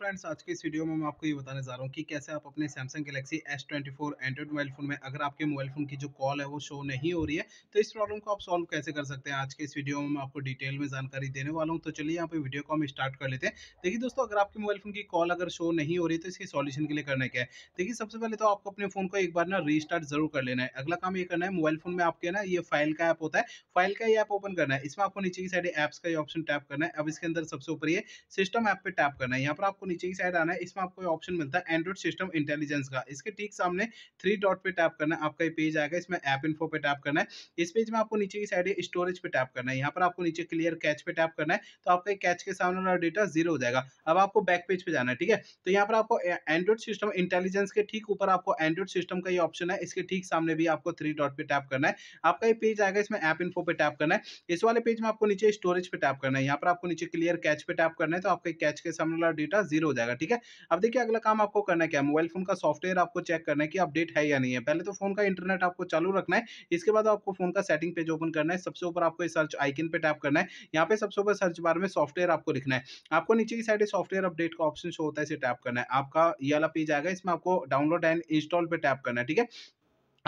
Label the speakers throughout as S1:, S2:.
S1: friends आज के इस वीडियो में मैं आपको ये बताने जा रहा हूँ कि कैसे आप अपने Samsung Galaxy S24 twenty Android mobile phone में अगर आपके मोबाइल फोन की जो कॉल है वो शो नहीं हो रही है तो इस प्रॉब्लम को आप सॉल्व कैसे कर सकते हैं आज के इस वीडियो में मैं आपको डिटेल में जानकारी देने वाला हूँ तो चलिए यहाँ पे वीडियो को हम स्टार्ट कर लेते हैं देखिए दोस्तों अगर आपके मोबाइल फोन की कॉल अगर शो नहीं हो रही है तो इसके सॉल्यूशन के लिए करना क्या है देखिए सबसे पहले तो आपको अपने फोन को एक बार ना रिस्टार्ट जरूर कर लेना है अगला काम ये करना है मोबाइल फोन में आपके ना ये फाइल का ऐप होता है फाइल का ऐप ओपन करना है इसमें आपको नीचे की साइड एप्स का ये ऑप्शन टैप करना है अब इसके अंदर सबसे ऊपर ये सिस्टम ऐप पर टैप करना है यहाँ पर आपको नीचे की साइड आना है इसमें आपको ऑप्शन मिलता है एंड्रॉइड सिस्टम इंटेलिजेंस का इसके ठीक सामने थ्री डॉट पे टैप करना है आपका ये पेज आएगा इसमें ऐप इन्फो पे टैप करना है इस पेज में आपको नीचे की साइड स्टोरेज पे टैप करना है यहाँ पर आपको नीचे क्लियर कैच पे टैप करना है तो आपका कैच के सामने वाला डेटा जीरो हो जाएगा अब आपको बैक पेज पे जाना है ठीक है तो यहाँ पर आपको एंड्रॉइड सिस्टम इंटेलिजेंस के ठीक ऊपर आपको एंड्रॉइड सिस्टम का ये ऑप्शन है इसके ठीक सामने भी आपको थ्री डॉट पे टैप करना है आपका ये पेज आएगा इसमें ऐप इन्फो पे टैप करना है इस वाले पेज में आपको नीचे स्टोरेज पे टैप करना है यहाँ पर आपको नीचे क्लियर कैच पे टैप करना है तो आपके कैच के सामने वाला डेटा जीरो जीरो हो जाएगा ठीक है अब देखिए अगला काम आपको करना है क्या मोबाइल फोन का सॉफ्टवेयर आपको चेक करना है कि अपडेट है या नहीं है पहले तो फोन का इंटरनेट आपको चालू रखना है इसके बाद आपको फोन का सेटिंग पेज ओपन करना है सबसे ऊपर आपको सर्च आइकन पे टैप करना है यहाँ पे सबसे ऊपर सर्च बार में सॉफ्टवेयर आपको लिखना है आपको नीचे की साइड सॉफ्टवेयर अपडेट का ऑप्शन शो होता है इसे टैप करना है आपका ये वाला पेज आएगा इसमें आपको डाउनलोड एंड इंस्टॉल पे टैप करना है ठीक है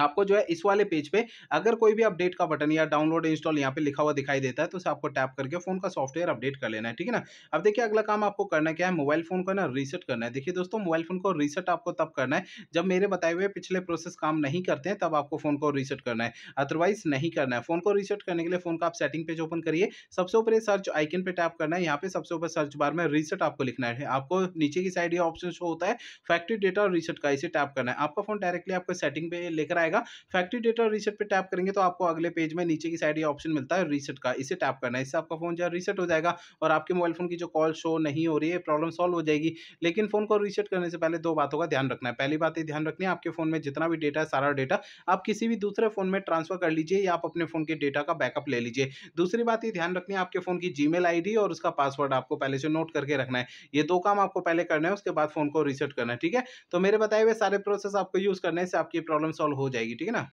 S1: आपको जो है इस वाले पेज पे अगर कोई भी अपडेट का बटन या डाउनलोड इंस्टॉल यहाँ पे लिखा हुआ दिखाई देता है तो आपको टैप करके फोन का सॉफ्टवेयर अपडेट कर लेना है ठीक है ना अब देखिए अगला काम आपको करना क्या है मोबाइल फोन को ना रीसेट करना है देखिए दोस्तों मोबाइल फोन को रीसेट आपको तब करना है जब मेरे बताए हुए पिछले प्रोसेस काम नहीं करते हैं तब आपको फोन को रीसेट करना है अदरवाइज नहीं करना है फोन को रीसेट करने के लिए फोन का आप सेटिंग पेज ओपन करिए सबसे ऊपर सर्च आइकन पर टैप करना है यहाँ पे सबसे ऊपर सर्च बार में रीसेट आपको लिखना है आपको नीचे की साइड ये ऑप्शन शो होता है फैक्ट्री डेटा और रीसेट का इसे टैप करना है आपका फोन डायरेक्टली आपको सेटिंग पे लेकर आएगा आएगा फैक्ट्री डेटा और रीसेट पे टैप करेंगे तो आपको अगले पेज में नीचे की साइड ये ऑप्शन मिलता है रीसेट का इसे टैप करना है इससे आपका फोन जो है रीसेट हो जाएगा और आपके मोबाइल फोन की जो कॉल शो नहीं हो रही है प्रॉब्लम सॉल्व हो जाएगी लेकिन फोन को रीसेट करने से पहले दो बातों का ध्यान रखना है पहली बात यह ध्यान रखनी है आपके फोन में जितना भी डेटा है सारा डेटा आप किसी भी दूसरे फोन में ट्रांसफर कर लीजिए या आप अपने फोन के डेटा का बैकअप ले लीजिए दूसरी बात ये ध्यान रखनी है आपके फोन की जीमेल आईडी और उसका पासवर्ड आपको पहले से नोट करके रखना है ये दो काम आपको पहले करना है उसके बाद फोन को रीसेट करना है ठीक है तो मेरे बताए हुए सारे प्रोसेस आपको यूज करने से आपकी प्रॉब्लम सॉल्व हो जाएगी ठीक है ना